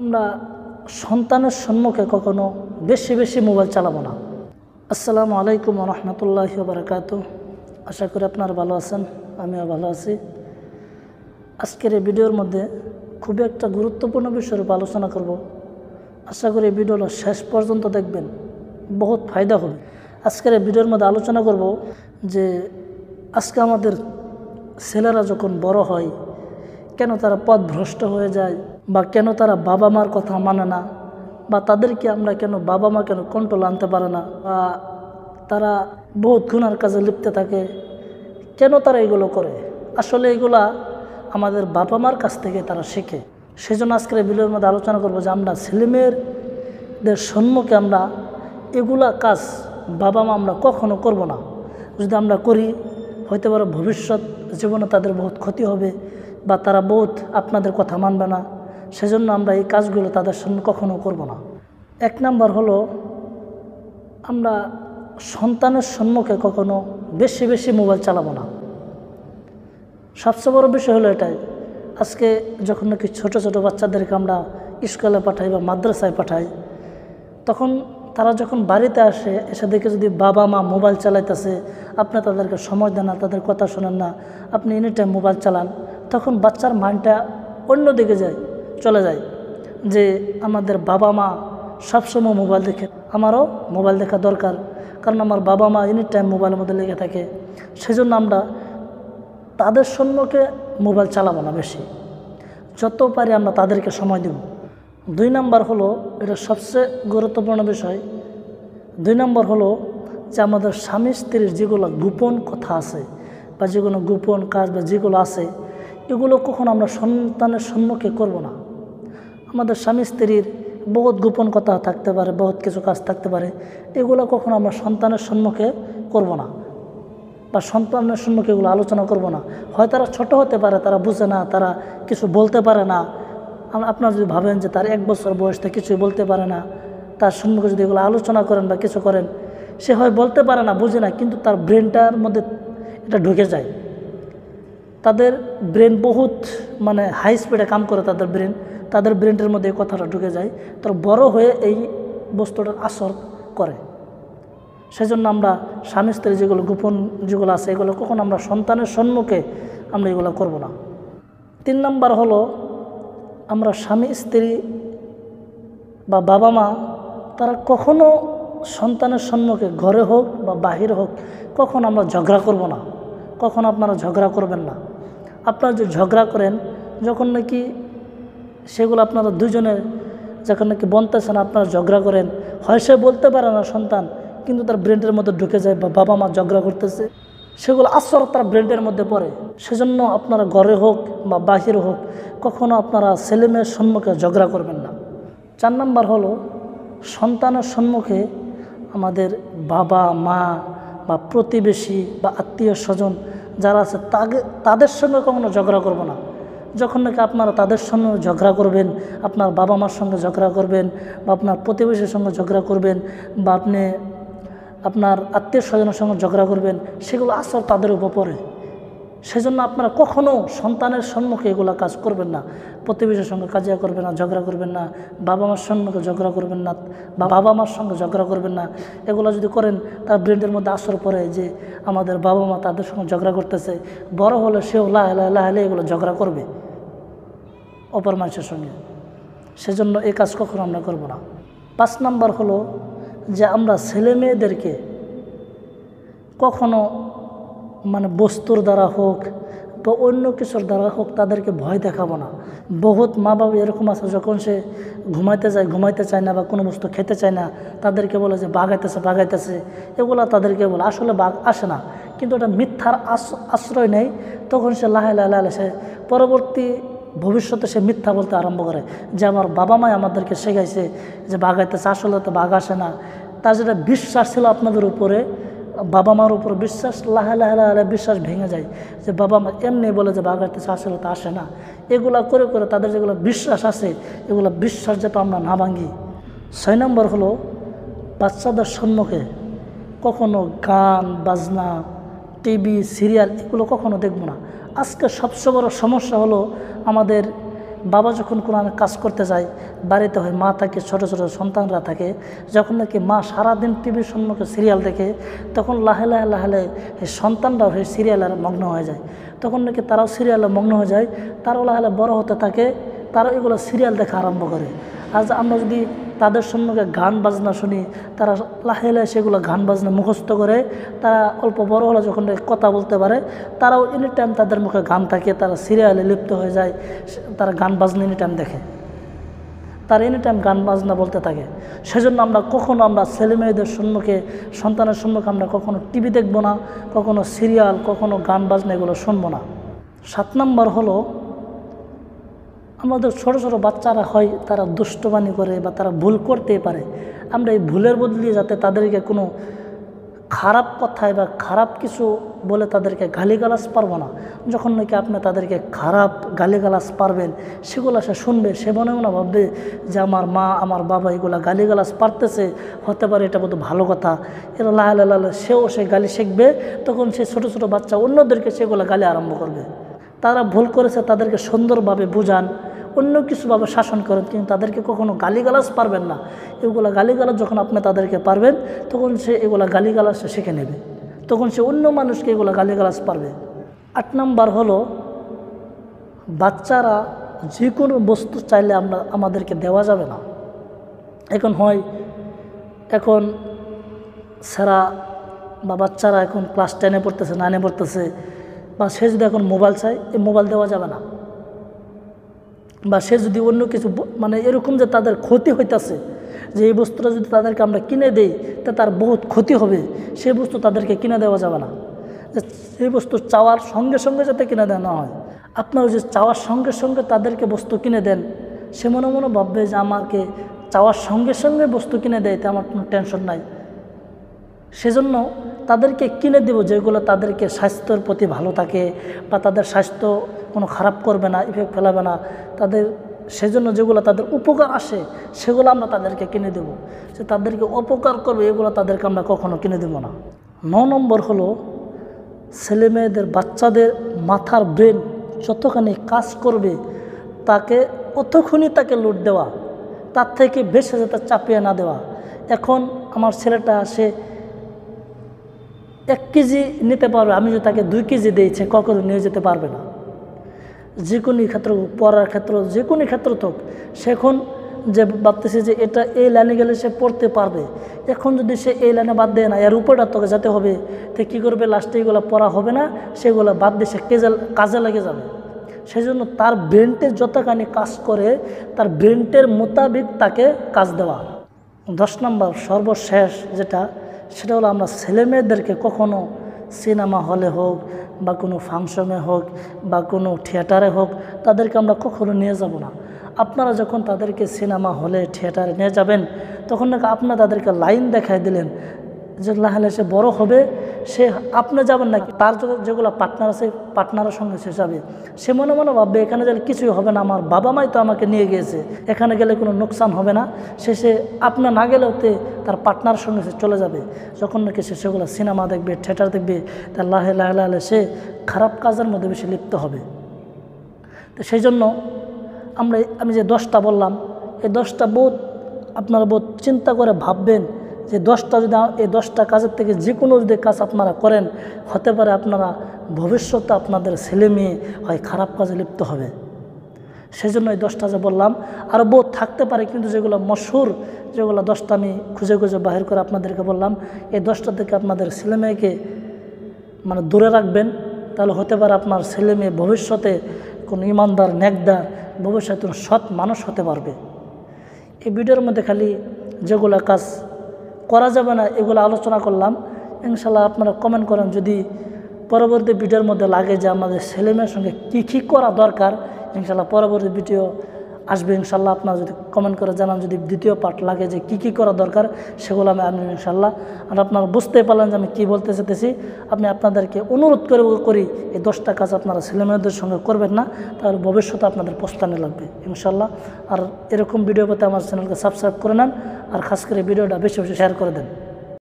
আমরা সন্তানের সম্মুখে কখনো বেশি বেশি মোবাইল চালাবো না আসসালামু আলাইকুম রহমতুল্লাহ বারকাত আশা করি আপনারা ভালো আছেন আমিও ভালো আছি আজকের এই ভিডিওর মধ্যে খুব একটা গুরুত্বপূর্ণ বিষয়ের উপর আলোচনা করব আশা করি এই ভিডিওটা শেষ পর্যন্ত দেখবেন বহুত ফায়দা হবে আজকের এই ভিডিওর মধ্যে আলোচনা করব যে আজকে আমাদের ছেলেরা যখন বড় হয় কেন তারা পথ ভ্রষ্ট হয়ে যায় বা কেন তারা বাবা মার কথা মানে না বা তাদেরকে আমরা কেন বাবা মা কেন কন্ট্রোল আনতে পারে না বা তারা বহুত গুণার কাজে লিপ্তে থাকে কেন তারা এগুলো করে আসলে এগুলা আমাদের বাবা মার কাছ থেকে তারা শেখে সেই জন্য আজকের বিলের মধ্যে আলোচনা করবো যে আমরা ছেলেমেয়েদের সম্মুখে আমরা এগুলা কাজ বাবা মা আমরা কখনো করব না যদি আমরা করি হয়তো পারে ভবিষ্যৎ জীবনে তাদের বহুত ক্ষতি হবে বা তারা বহুত আপনাদের কথা মানবে না সেজন্য আমরা এই কাজগুলো তাদের সঙ্গে কখনো করব না এক নাম্বার হলো আমরা সন্তানের সম্মুখে কখনো বেশি বেশি মোবাইল চালাবো না সবচেয়ে বড় বিষয় হলো এটাই আজকে যখন নাকি ছোট ছোট বাচ্চাদেরকে আমরা স্কুলে পাঠাই বা মাদ্রাসায় পাঠাই তখন তারা যখন বাড়িতে আসে এসে দেখে যদি বাবা মা মোবাইল চালাইতেছে আপনি তাদেরকে সময় দেন না তাদের কথা শোনেন না আপনি এনি টাইম মোবাইল চালান তখন বাচ্চার মাইন্ডটা দিকে যায় চলে যায় যে আমাদের বাবা মা সবসময় মোবাইল দেখে আমারও মোবাইল দেখা দরকার কারণ আমার বাবা মা এনি টাইম মোবাইলের মধ্যে লেগে থাকে সেজন্য আমরা তাদের সম্মুখে মোবাইল চালাবো না বেশি যত পারি আমরা তাদেরকে সময় দেব দুই নাম্বার হলো এটা সবচেয়ে গুরুত্বপূর্ণ বিষয় দুই নম্বর হলো যে আমাদের স্বামী স্ত্রীর যেগুলো গোপন কথা আছে বা যেগুলো গোপন কাজ বা যেগুলো আছে এগুলো কখন আমরা সন্তানের সম্মুখে করব না আমাদের স্বামী স্ত্রীর বহুত গোপন কথা থাকতে পারে বহুত কিছু কাজ থাকতে পারে এগুলো কখনো আমরা সন্তানের সম্মুখে করব না বা সন্তানের সম্মুখে এগুলো আলোচনা করব না হয় তারা ছোট হতে পারে তারা বুঝে না তারা কিছু বলতে পারে না আপনারা যদি ভাবেন যে তার এক বছর বয়সতে কিছুই বলতে পারে না তার সম্মুখে যদি এগুলো আলোচনা করেন বা কিছু করেন সে হয় বলতে পারে না বুঝে না কিন্তু তার ব্রেনটার মধ্যে এটা ঢুকে যায় তাদের ব্রেন বহুত মানে হাই স্পিডে কাম করে তাদের ব্রেন তাদের ব্রেনের মধ্যে এই কথাটা ঢুকে যায় তার বড় হয়ে এই বস্তুটার আসর করে সেজন্য আমরা স্বামী স্ত্রী যেগুলো গোপন যেগুলো আছে এগুলো কখন আমরা সন্তানের সম্মুখে আমরা এগুলো করব না তিন নাম্বার হলো আমরা স্বামী স্ত্রী বা বাবা মা তারা কখনো সন্তানের সম্মুখে ঘরে হোক বা বাহির হোক কখন আমরা ঝগড়া করব না কখন আপনারা ঝগড়া করবেন না আপনারা যে ঝগড়া করেন যখন নাকি সেগুলো আপনারা দুজনের যখন নাকি বনতেছেন আপনারা ঝগড়া করেন হয় সে বলতে পারে না সন্তান কিন্তু তার ব্রেনের মধ্যে ঢুকে যায় বা বাবা মা ঝগড়া করতেছে সেগুলো আশ্চর্য তার ব্রেনের মধ্যে পড়ে সেজন্য আপনারা ঘরে হোক বা বাহির হোক কখনও আপনারা ছেলেমেয়ের সম্মুখে ঝগড়া করবেন না চার নাম্বার হলো সন্তানের সম্মুখে আমাদের বাবা মা বা প্রতিবেশী বা আত্মীয় স্বজন যারা আছে তাদের সঙ্গে কখনো ঝগড়া করবো না যখন নাকি আপনারা তাদের সঙ্গে ঝগড়া করবেন আপনার বাবা মার সঙ্গে ঝগড়া করবেন বা আপনার প্রতিবেশীর সঙ্গে ঝগড়া করবেন বা আপনি আপনার আত্মীয় স্বজনের সঙ্গে ঝগড়া করবেন সেগুলো আসর তাদের উপর পড়ে সেজন্য আপনারা কখনও সন্তানের সম্মুখে এগুলো কাজ করবেন না প্রতিবেশীর সঙ্গে কাজিয়া করবেন না ঝগড়া করবেন না বাবা মার সম্মুখে ঝগড়া করবেন না বা বাবা মার সঙ্গে ঝগড়া করবেন না এগুলো যদি করেন তার ব্রেনের মধ্যে আসর পড়ে যে আমাদের বাবা মা তাদের সঙ্গে ঝগড়া করতেছে বড় হলে সেও লাহ লাহ লাহ এগুলো ঝগড়া করবে অপর মানুষের সঙ্গে সেজন্য এই কাজ কখনো আমরা করব না পাঁচ নাম্বার হলো যে আমরা ছেলে মেয়েদেরকে কখনো মানে বস্তুর দ্বারা হোক বা অন্য কিছুর দ্বারা হোক তাদেরকে ভয় দেখাবো না বহুত মা বাবা এরকম আছে যখন সে ঘুমাইতে যায় ঘুমাইতে চায় না বা কোনো বস্তু খেতে চায় না তাদেরকে বলে যে বাগাইতেছে বাগাইতেছে এগুলো তাদেরকে বলে আসলে বাঘ আসে না কিন্তু এটা মিথ্যার আশ্রয় নেই তখন সে লাহে লাহে লাহে সে পরবর্তী ভবিষ্যতে সে মিথ্যা বলতে আরম্ভ করে যে আমার বাবা মাই আমাদেরকে শেখাইছে যে বাঘাইতে চাষ হলে তো বাঘ আসে না তার যেটা বিশ্বাস ছিল আপনাদের উপরে বাবা মার উপর বিশ্বাস লাহে লাহে লাহে বিশ্বাস ভেঙে যায় যে বাবা মা এমনি বলে যে চাষ হলে তো আসে না এগুলা করে করে তাদের যেগুলো বিশ্বাস আছে এগুলো বিশ্বাস যাতে আমরা না ভাঙি ছয় নম্বর হলো বাচ্চাদের সম্মুখে কখনো গান বাজনা টিভি সিরিয়াল এগুলো কখনো দেখবো না আজকে সবচেয়ে বড় সমস্যা হলো আমাদের বাবা যখন কোরআনে কাজ করতে যায় বাড়িতে হয় মা থাকে ছোটো ছোটো সন্তানরা থাকে যখন নাকি মা সারাদিন টিভির সম্মুখে সিরিয়াল দেখে তখন লাহে লাহে লাহে লাহে সন্তানরাও সেই সিরিয়ালে মগ্ন হয়ে যায় তখন নাকি তারাও সিরিয়ালে মগ্ন হয়ে যায় তারাও লাহে লাহে বড় হতে থাকে তারাও এগুলো সিরিয়াল দেখা আরম্ভ করে আজ আমরা যদি তাদের সম্মুখে গান বাজনা শুনি তারা লাহে লাহে সেগুলো গান বাজনা মুখস্থ করে তারা অল্প বড় হলে যখন কথা বলতে পারে তারাও এনি টাইম তাদের মুখে গান থাকে তারা সিরিয়ালে লিপ্ত হয়ে যায় তারা গান বাজনা এনি টাইম দেখে তারা এনি টাইম গান বাজনা বলতে থাকে সেজন্য আমরা কখনো আমরা ছেলে মেয়েদের সম্মুখে সন্তানের সম্মুখে আমরা কখনো টিভি দেখবো না কখনো সিরিয়াল কখনো গান বাজনা এগুলো শুনবো না সাত নম্বর হলো আমাদের ছোট ছোট বাচ্চারা হয় তারা দুষ্টবাণী করে বা তারা ভুল করতে পারে আমরা এই ভুলের বদলে যাতে তাদেরকে কোনো খারাপ কথায় বা খারাপ কিছু বলে তাদেরকে গালিগালাজ পারবো না যখন নাকি আপনি তাদেরকে খারাপ গালিগালাজ পারবেন সেগুলো সে শুনবে সে মনেও না ভাববে যে আমার মা আমার বাবা এগুলো গালিগালাজ পারতেছে হতে পারে এটা বোধ ভালো কথা এরা লাল লাল সেও সে গালি শিখবে তখন সে ছোট ছোট বাচ্চা অন্যদেরকে সেগুলো গালি আরম্ভ করবে তারা ভুল করেছে তাদেরকে সুন্দরভাবে বোঝান অন্য কিছুভাবে শাসন করেন কিন্তু তাদেরকে কখনো গালিগালাজ পারবেন না এগুলো গালিগালাজ যখন আপনি তাদেরকে পারবেন তখন সে এগুলো গালিগালাজ সে শিখে নেবে তখন সে অন্য মানুষকে এগুলো গালিগালাজ পারবে আট নম্বর হলো বাচ্চারা যে কোনো বস্তু চাইলে আমরা আমাদেরকে দেওয়া যাবে না এখন হয় এখন সারা বা বাচ্চারা এখন ক্লাস টেনে পড়তেছে নাইনে পড়তেছে বা সে যদি এখন মোবাইল চায় এই মোবাইল দেওয়া যাবে না বা সে যদি অন্য কিছু মানে এরকম যে তাদের ক্ষতি হইতাছে যে এই বস্তুটা যদি তাদেরকে আমরা কিনে দেই তা তার বহুত ক্ষতি হবে সেই বস্তু তাদেরকে কিনে দেওয়া যাবে না যে সেই বস্তু চাওয়ার সঙ্গে সঙ্গে যাতে কিনে দেওয়া না হয় আপনারা যে চাওয়ার সঙ্গে সঙ্গে তাদেরকে বস্তু কিনে দেন সে মনে মনে ভাববে যে আমাকে চাওয়ার সঙ্গে সঙ্গে বস্তু কিনে দেয় তা আমার কোনো টেনশন নাই সেজন্য তাদেরকে কিনে দেব যেগুলো তাদেরকে স্বাস্থ্যের প্রতি ভালো থাকে বা তাদের স্বাস্থ্য কোনো খারাপ করবে না ইফেক্ট ফেলাবে না তাদের সেজন্য যেগুলো তাদের উপকার আসে সেগুলো আমরা তাদেরকে কিনে দেবো সে তাদেরকে অপকার করবে এগুলো তাদেরকে আমরা কখনো কিনে দেবো না ন নম্বর হলো ছেলে মেয়েদের বাচ্চাদের মাথার ব্রেন যতখানি কাজ করবে তাকে অতক্ষণই তাকে লুট দেওয়া তার থেকে বেশি যাতে চাপিয়ে না দেওয়া এখন আমার ছেলেটা আসে এক কেজি নিতে পারবে আমি যদি তাকে দুই কেজি দিয়েছে কখনো নিয়ে যেতে পারবে না যে কোনো ক্ষেত্র হোক পড়ার ক্ষেত্র যে কোনো ক্ষেত্র তো সেখন যে ভাবতেছে যে এটা এই লাইনে গেলে সে পড়তে পারবে এখন যদি সে এই লাইনে বাদ দেয় না এর উপরটা তোকে যেতে হবে তো কী করবে লাস্টে এগুলো পড়া হবে না সেগুলো বাদ দিয়ে সে কাজে লেগে যাবে সেজন্য তার ব্রেনটে যতখানি কাজ করে তার ব্রেনটের মোতাবেক তাকে কাজ দেওয়া দশ নম্বর সর্বশেষ যেটা সেটা হলো আমরা ছেলেমেয়েদেরকে কখনো সিনেমা হলে হোক বা কোনো ফাংশনে হোক বা কোনো থিয়েটারে হোক তাদেরকে আমরা কখনো নিয়ে যাব না আপনারা যখন তাদেরকে সিনেমা হলে থিয়েটারে নিয়ে যাবেন তখন নাকি আপনারা তাদেরকে লাইন দেখায় দিলেন যে লাহালে সে বড় হবে সে আপনি যাবেন নাকি তার যেগুলো পার্টনার আছে পার্টনারের সঙ্গে সে যাবে সে মনে মনে ভাববে এখানে গেলে কিছুই হবে না আমার বাবা মাই তো আমাকে নিয়ে গিয়েছে এখানে গেলে কোনো নোকসান হবে না সে সে আপনি না গেলেও তে তার পার্টনারের সঙ্গে সে চলে যাবে যখন নাকি সে সেগুলো সিনেমা দেখবে থিয়েটার দেখবে তার লাহে লাহে লাহে সে খারাপ কাজের মধ্যে বেশি লিপ্ত হবে তো সেই জন্য আমরা আমি যে দশটা বললাম এই দশটা বোধ আপনারা বোধ চিন্তা করে ভাববেন যে দশটা যদি এই দশটা কাজের থেকে যে কোনো যদি কাজ আপনারা করেন হতে পারে আপনারা ভবিষ্যতে আপনাদের ছেলে মেয়ে হয় খারাপ কাজে লিপ্ত হবে সেই জন্য এই দশটা যে বললাম আরও বোধ থাকতে পারে কিন্তু যেগুলো মশুর যেগুলো দশটা আমি খুঁজে খুঁজে বাহির করে আপনাদেরকে বললাম এই দশটা থেকে আপনাদের ছেলে মেয়েকে মানে দূরে রাখবেন তাহলে হতে পারে আপনার ছেলে মেয়ে ভবিষ্যতে কোনো ইমানদার নেকদার ভবিষ্যতে সৎ মানুষ হতে পারবে এই ভিডিওর মধ্যে খালি যেগুলো কাজ করা যাবে না এগুলো আলোচনা করলাম ইনশাল্লাহ আপনারা কমেন্ট করেন যদি পরবর্তী ভিডিওর মধ্যে লাগে যে আমাদের ছেলেমেয়ের সঙ্গে কী কী করা দরকার ইনশাল্লাহ পরবর্তী ভিডিও আসবে ইনশাল্লাহ আপনার যদি কমেন্ট করে জানান যদি দ্বিতীয় পার্ট লাগে যে কি কি করা দরকার সেগুলো আমি আমি ইনশাল্লাহ আর আপনারা বুঝতে পারলেন যে আমি কী বলতে চাইতেছি আমি আপনাদেরকে অনুরোধ করে করি এই দশটা কাজ আপনারা ছেলেমেয়েদের সঙ্গে করবেন না তাহলে ভবিষ্যতে আপনাদের পস্তানে লাগবে ইনশাল্লাহ আর এরকম ভিডিও পেতে আমার চ্যানেলকে সাবস্ক্রাইব করে নেন আর খাস করে ভিডিওটা বেশি বেশি শেয়ার করে দেন